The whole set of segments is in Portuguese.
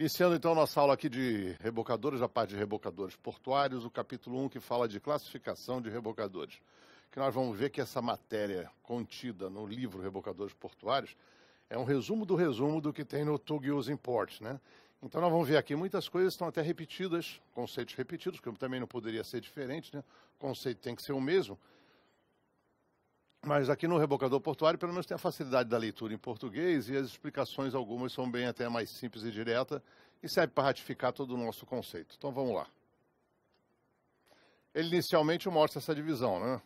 Iniciando então nossa aula aqui de rebocadores, a parte de rebocadores portuários, o capítulo 1 que fala de classificação de rebocadores. Que nós vamos ver que essa matéria contida no livro Rebocadores Portuários é um resumo do resumo do que tem no Tug Use Import, né? Então nós vamos ver aqui muitas coisas estão até repetidas, conceitos repetidos, que também não poderia ser diferente, né? O conceito tem que ser o mesmo. Mas aqui no Rebocador Portuário, pelo menos tem a facilidade da leitura em português e as explicações, algumas, são bem até mais simples e direta e serve para ratificar todo o nosso conceito. Então vamos lá. Ele inicialmente mostra essa divisão, né?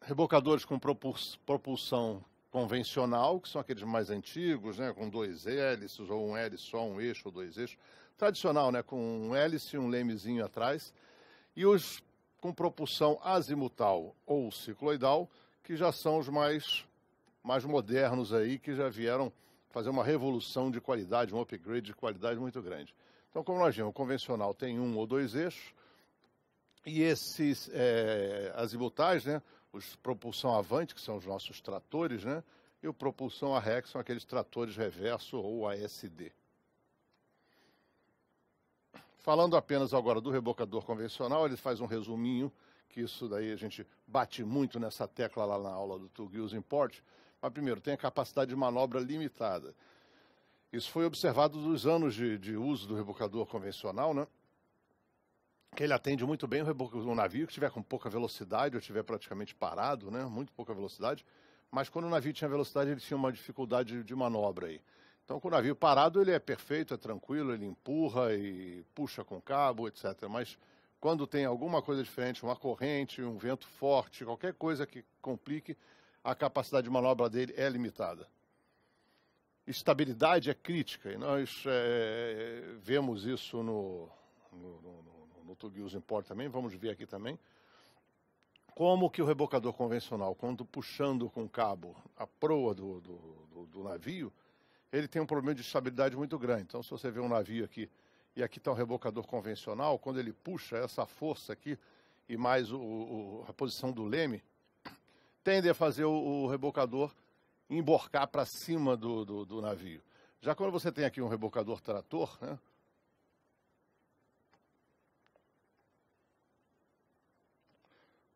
Rebocadores com propulsão convencional, que são aqueles mais antigos, né, com dois hélices, ou um hélice só, um eixo ou dois eixos. Tradicional, né, com um hélice e um lemezinho atrás. E os com propulsão azimutal ou cicloidal, que já são os mais, mais modernos aí, que já vieram fazer uma revolução de qualidade, um upgrade de qualidade muito grande. Então, como nós vimos, o convencional tem um ou dois eixos, e esses é, asimutais, né, os propulsão avante, que são os nossos tratores, né, e o propulsão a ré, que são aqueles tratores reverso ou ASD. Falando apenas agora do rebocador convencional, ele faz um resuminho que isso daí a gente bate muito nessa tecla lá na aula do Tugils Import. Mas, primeiro, tem a capacidade de manobra limitada. Isso foi observado dos anos de, de uso do rebocador convencional, né? que ele atende muito bem o, rebocador o navio que estiver com pouca velocidade ou estiver praticamente parado, né? muito pouca velocidade. Mas quando o navio tinha velocidade, ele tinha uma dificuldade de manobra aí. Então, com o navio parado, ele é perfeito, é tranquilo, ele empurra e puxa com cabo, etc. Mas quando tem alguma coisa diferente, uma corrente, um vento forte, qualquer coisa que complique, a capacidade de manobra dele é limitada. Estabilidade é crítica e nós é, vemos isso no, no, no, no Import também, vamos ver aqui também. Como que o rebocador convencional, quando puxando com cabo a proa do, do, do, do navio, ele tem um problema de estabilidade muito grande. Então, se você vê um navio aqui e aqui está um rebocador convencional, quando ele puxa essa força aqui e mais o, o, a posição do leme, tende a fazer o, o rebocador emborcar para cima do, do, do, navio. Já quando você tem aqui um rebocador trator, né,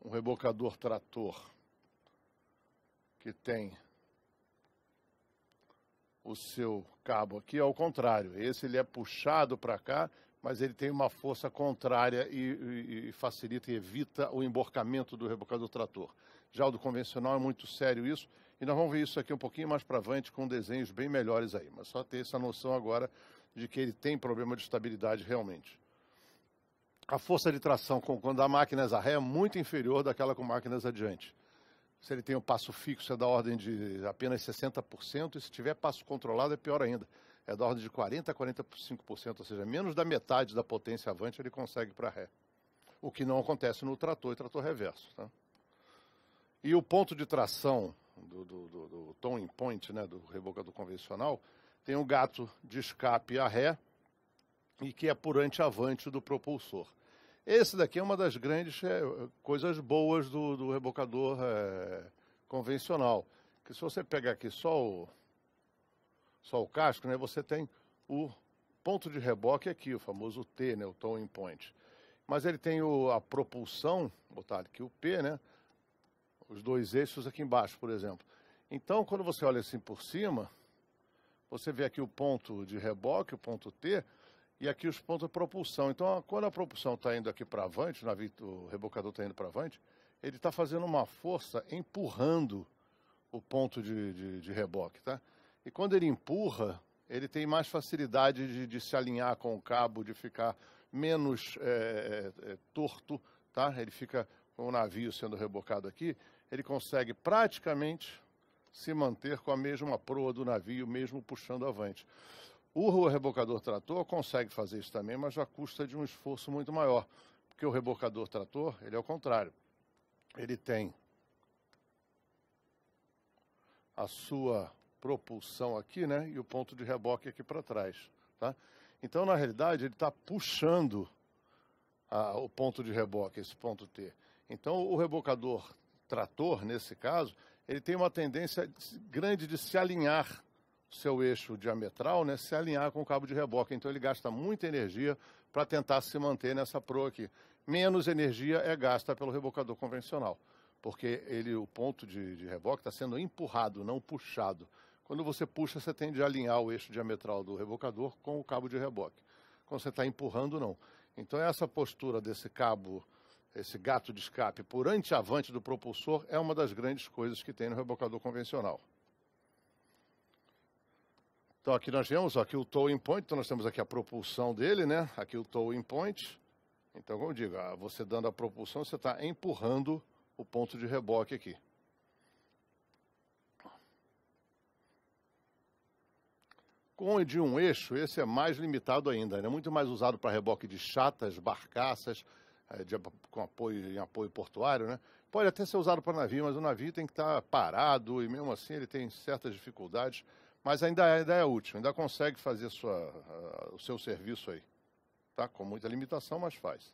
um rebocador trator que tem o seu cabo aqui ao contrário. Esse ele é puxado para cá, mas ele tem uma força contrária e, e, e facilita e evita o emborcamento do rebocador trator. Já o do convencional é muito sério isso, e nós vamos ver isso aqui um pouquinho mais para frente com desenhos bem melhores aí, mas só ter essa noção agora de que ele tem problema de estabilidade realmente. A força de tração com quando a máquina é a ré é muito inferior daquela com máquinas adiante. Se ele tem o um passo fixo, é da ordem de apenas 60%, e se tiver passo controlado, é pior ainda. É da ordem de 40% a 45%, ou seja, menos da metade da potência avante ele consegue para ré. O que não acontece no trator e trator reverso. Tá? E o ponto de tração do, do, do, do towing point, né, do rebocador convencional, tem um gato de escape a ré e que é por anteavante do propulsor. Esse daqui é uma das grandes é, coisas boas do, do rebocador é, convencional. Que se você pegar aqui só o, só o casco, né, você tem o ponto de reboque aqui, o famoso T, né, o towing point. Mas ele tem o, a propulsão, botar aqui o P, né, os dois eixos aqui embaixo, por exemplo. Então, quando você olha assim por cima, você vê aqui o ponto de reboque, o ponto T, e aqui os pontos de propulsão. Então, quando a propulsão está indo aqui para avante, o, navio, o rebocador está indo para avante, ele está fazendo uma força empurrando o ponto de, de, de, reboque, tá? E quando ele empurra, ele tem mais facilidade de, de se alinhar com o cabo, de ficar menos é, é, é torto, tá? Ele fica com o navio sendo rebocado aqui, ele consegue praticamente se manter com a mesma proa do navio, mesmo puxando avante. O rebocador trator consegue fazer isso também, mas já custa de um esforço muito maior, porque o rebocador trator, ele é o contrário. Ele tem a sua propulsão aqui, né, e o ponto de reboque aqui para trás, tá? Então, na realidade, ele está puxando a, o ponto de reboque, esse ponto T. Então, o rebocador trator, nesse caso, ele tem uma tendência grande de se alinhar seu eixo diametral né, se alinhar com o cabo de reboque. Então ele gasta muita energia para tentar se manter nessa proa aqui. Menos energia é gasta pelo rebocador convencional, porque ele o ponto de, de reboque está sendo empurrado, não puxado. Quando você puxa, você tende a alinhar o eixo diametral do rebocador com o cabo de reboque. Quando você está empurrando, não. Então essa postura desse cabo, esse gato de escape por anteavante do propulsor, é uma das grandes coisas que tem no rebocador convencional. Então aqui nós vemos aqui o towing point, então nós temos aqui a propulsão dele, né? Aqui o towing point. Então, como eu digo, ah, você dando a propulsão, você está empurrando o ponto de reboque aqui. Com de um eixo, esse é mais limitado ainda, é muito mais usado para reboque de chatas, barcaças, eh, de, com apoio em apoio portuário, né? Pode até ser usado para navio, mas o navio tem que estar tá parado e mesmo assim ele tem certas dificuldades. Mas ainda é, ainda é útil, ainda consegue fazer sua, uh, o seu serviço aí. Tá? Com muita limitação, mas faz.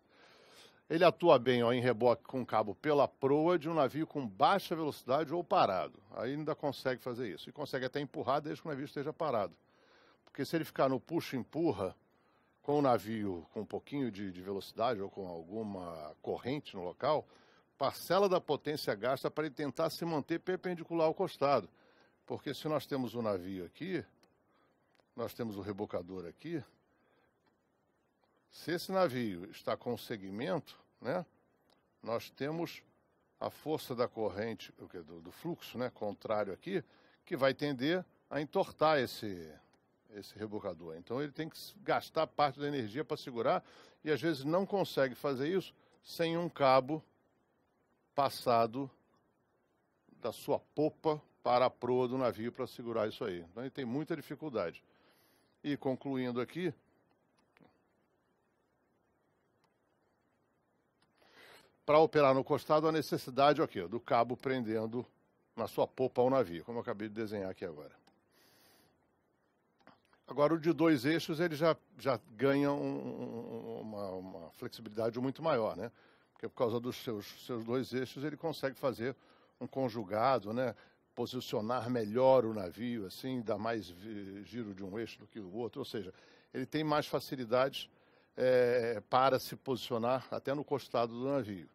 Ele atua bem ó, em reboque com cabo pela proa de um navio com baixa velocidade ou parado. Aí ainda consegue fazer isso. E consegue até empurrar desde que o navio esteja parado. Porque se ele ficar no puxa-empurra, com o navio com um pouquinho de, de, velocidade ou com alguma corrente no local, parcela da potência gasta para ele tentar se manter perpendicular ao costado. Porque se nós temos um navio aqui, nós temos o um rebocador aqui, se esse navio está com segmento, né, nós temos a força da corrente, do, do fluxo né, contrário aqui, que vai tender a entortar esse, esse rebocador. Então ele tem que gastar parte da energia para segurar e às vezes não consegue fazer isso sem um cabo passado da sua popa para a proa do navio para segurar isso aí. Então ele tem muita dificuldade. E concluindo aqui. Para operar no costado, a necessidade aqui, do cabo prendendo na sua popa ao navio, como eu acabei de desenhar aqui agora. Agora, o de dois eixos, ele já, já ganha um, uma, uma, flexibilidade muito maior, né? Porque por causa dos seus, seus dois eixos, ele consegue fazer um conjugado, né? posicionar melhor o navio, assim, dar mais giro de um eixo do que o outro. Ou seja, ele tem mais facilidades é, para se posicionar até no costado do navio.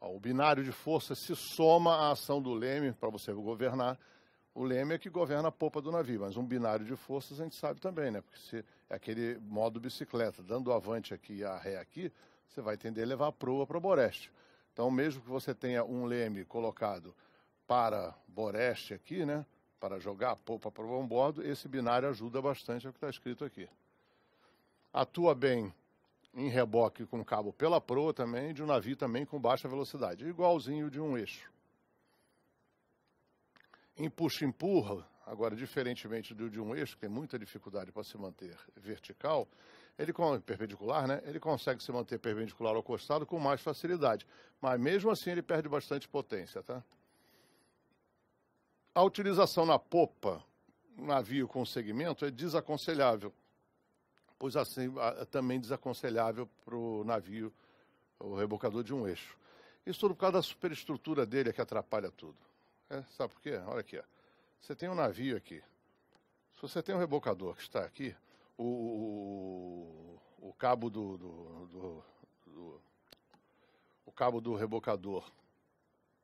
O binário de força se soma à ação do leme para você governar. O leme é que governa a polpa do navio, mas um binário de forças a gente sabe também, né? Porque se é aquele modo bicicleta, dando avante aqui e a ré aqui, você vai tender a levar a proa para o boreste. Então, mesmo que você tenha um leme colocado para boreste aqui, né, para jogar a polpa para o bombordo, esse binário ajuda bastante ao é que está escrito aqui. Atua bem em reboque com cabo pela proa também, de um navio também com baixa velocidade, igualzinho de um eixo. Empuxa-empurra, agora diferentemente do de um eixo, que tem muita dificuldade para se manter vertical, ele perpendicular, né? Ele consegue se manter perpendicular ao costado com mais facilidade, mas mesmo assim ele perde bastante potência, tá? A utilização na popa, um navio com segmento, é desaconselhável, pois assim é também desaconselhável para o navio, o rebocador de um eixo. Isso tudo por causa da superestrutura dele é que atrapalha tudo. É, sabe por quê? Olha aqui, ó. você tem um navio aqui. Se você tem um rebocador que está aqui, o, cabo do, do, do, do o cabo do rebocador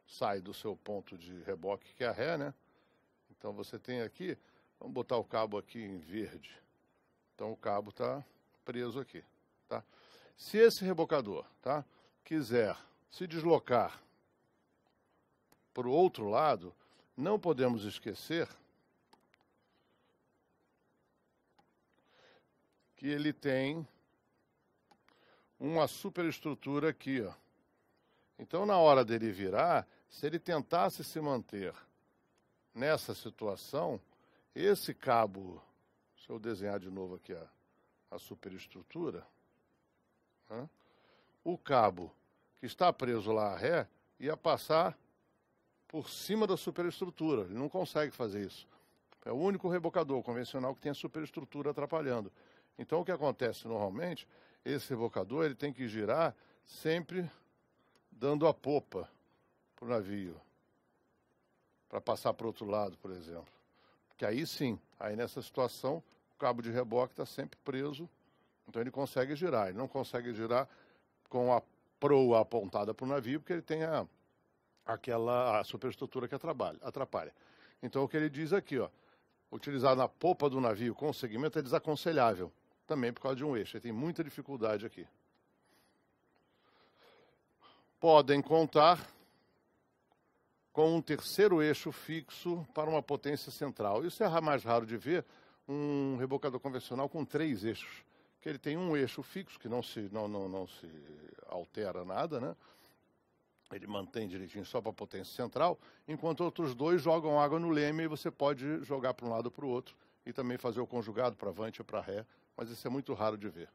sai do seu ponto de reboque, que é a ré, né? Então você tem aqui, vamos botar o cabo aqui em verde. Então o cabo está preso aqui, tá? Se esse rebocador, tá, quiser se deslocar para o outro lado, não podemos esquecer que ele tem uma superestrutura aqui. Ó. Então, na hora dele virar, se ele tentasse se manter nessa situação, esse cabo, se eu desenhar de novo aqui a, a superestrutura, né, o cabo que está preso lá à ré ia passar por cima da superestrutura. Ele não consegue fazer isso. É o único rebocador convencional que tem a superestrutura atrapalhando. Então, o que acontece normalmente esse rebocador ele tem que girar sempre dando a popa para o navio, para passar para o outro lado, por exemplo. Que aí sim, aí nessa situação, o cabo de reboque está sempre preso, então ele consegue girar. Ele não consegue girar com a proa apontada para o navio, porque ele tem a, aquela a superestrutura que atrapalha, atrapalha. Então o que ele diz aqui, ó, utilizar na popa do navio com o segmento é desaconselhável também por causa de um eixo. Ele tem muita dificuldade aqui. Podem contar com um terceiro eixo fixo para uma potência central. Isso é mais raro de ver um rebocador convencional com três eixos. Que ele tem um eixo fixo, que não se, não, não, não se altera nada, né? ele mantém direitinho só para a potência central, enquanto outros dois jogam água no leme e você pode jogar para um lado ou para o outro e também fazer o conjugado para avante e para ré mas isso é muito raro de ver.